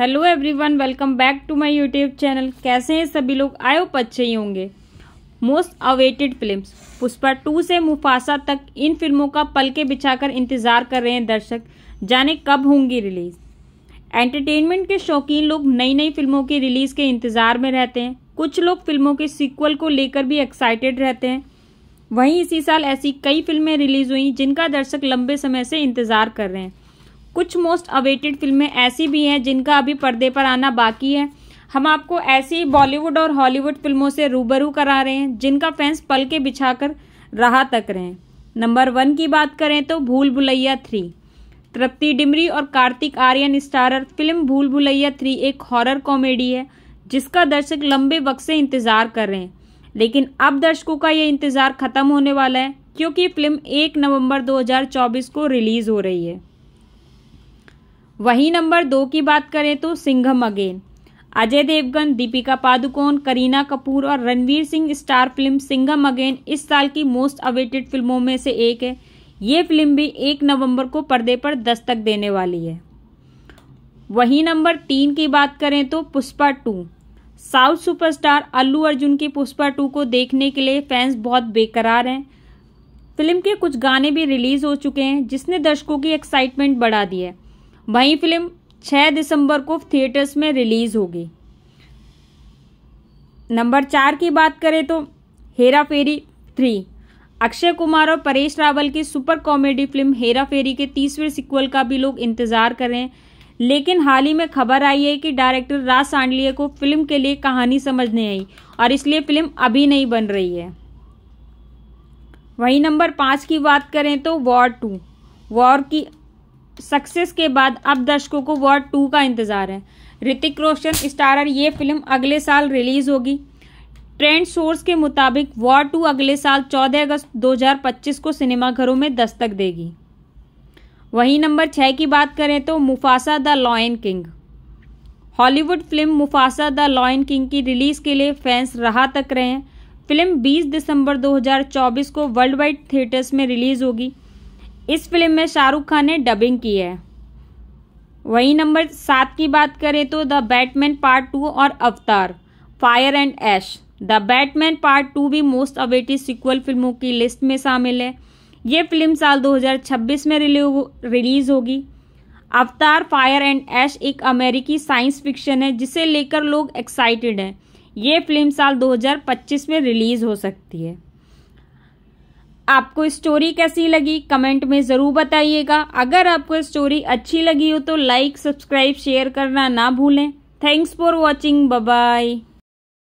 hello everyone welcome back to my YouTube channel कैसे हैं सभी लोग आयो पच्चे ही होंगे most awaited films Pushpa two से मुफासा तक इन फिल्मों का पलके बिछाकर इंतजार कर रहे हैं दर्शक जाने कब होंगी रिलीज एंटरटेनमेंट के शौकीन लोग नई नई फिल्मों की रिलीज के इंतजार में रहते हैं कुछ लोग फिल्मों के सीक्वल को लेकर भी एक्साइटेड रहते हैं वहीं इसी साल ऐसी कई फिल्में रिलीज हुई जिनका दर्शक लंबे समय से इंतजार कर रहे हैं कुछ मोस्ट अवेटेड फिल्में ऐसी भी हैं जिनका अभी पर्दे पर आना बाकी है हम आपको ऐसी बॉलीवुड और हॉलीवुड फिल्मों से रूबरू करा रहे हैं जिनका फैंस पल के बिछा कर रहा तक रहे नंबर वन की बात करें तो भूल भुलैया थ्री तृप्ति डिमरी और Kartik Aryan starrer film Bhool Bhulaiyaa three एक हॉरर कॉमेडी है जिसका दर्शक लंबे वक्त से इंतज़ार कर रहे हैं लेकिन अब दर्शकों का यह इंतज़ार ख़त्म होने वाला है क्योंकि फिल्म एक नवंबर 2024 को रिलीज़ हो रही है वहीं नंबर दो की बात करें तो सिंघम अगेन अजय देवगन दीपिका पादुकोण करीना कपूर और Ranveer Singh star film Singham again इस साल की मोस्ट अवेटेड फिल्मों में से एक है ये फिल्म भी एक नवंबर को पर्दे पर दस्तक देने वाली है वहीं नंबर तीन की बात करें तो Pushpa two south superstar Allu Arjun की पुष्पा टू को देखने के लिए फैंस बहुत बेकरार हैं फिल्म के कुछ गाने भी रिलीज हो चुके हैं जिसने दर्शकों की एक्साइटमेंट बढ़ा दी है वहीं फिल्म 6 दिसंबर को थिएटर्स में रिलीज होगी नंबर चार की बात करें तो हेरा फेरी थ्री अक्षय कुमार और परेश रावल की super comedy film Hera Pheri के तीसवें सिक्वल का भी लोग इंतजार कर रहे हैं लेकिन हाल ही में खबर आई है कि डायरेक्टर राज सांडलिया को फिल्म के लिए कहानी समझ नहीं आई और इसलिए फिल्म अभी नहीं बन रही है वहीं नंबर पाँच की बात करें तो वॉर टू वॉर की सक्सेस के बाद अब दर्शकों को वार्ड टू का इंतजार है ऋतिक रोशन स्टारर ये फिल्म अगले साल रिलीज होगी ट्रेंड सोर्स के मुताबिक वॉर टू अगले साल 14 अगस्त 2025 को सिनेमाघरों में दस्तक देगी वहीं नंबर छः की बात करें तो Mufasa the Lion King Hollywood film Mufasa the Lion King की रिलीज़ के लिए फैंस रहा तक रहे हैं फिल्म 20 दिसंबर 2024 को वर्ल्ड वाइड थिएटर्स में रिलीज़ होगी इस फिल्म में शाहरुख खान ने डबिंग की है वहीं नंबर सात की बात करें तो द बैटमैन पार्ट टू और Avatar fire and ash the Batman part two भी मोस्ट अवेटेड सिक्वल फिल्मों की लिस्ट में शामिल है ये फिल्म साल 2026 में रिलीज होगी अवतार फायर एंड एश एक अमेरिकी साइंस फिक्शन है जिसे लेकर लोग एक्साइटेड हैं ये फिल्म साल 2025 में रिलीज हो सकती है आपको स्टोरी कैसी लगी कमेंट में ज़रूर बताइएगा अगर आपको स्टोरी अच्छी लगी हो तो लाइक सब्सक्राइब शेयर करना ना भूलें थैंक्स फॉर वॉचिंग बाय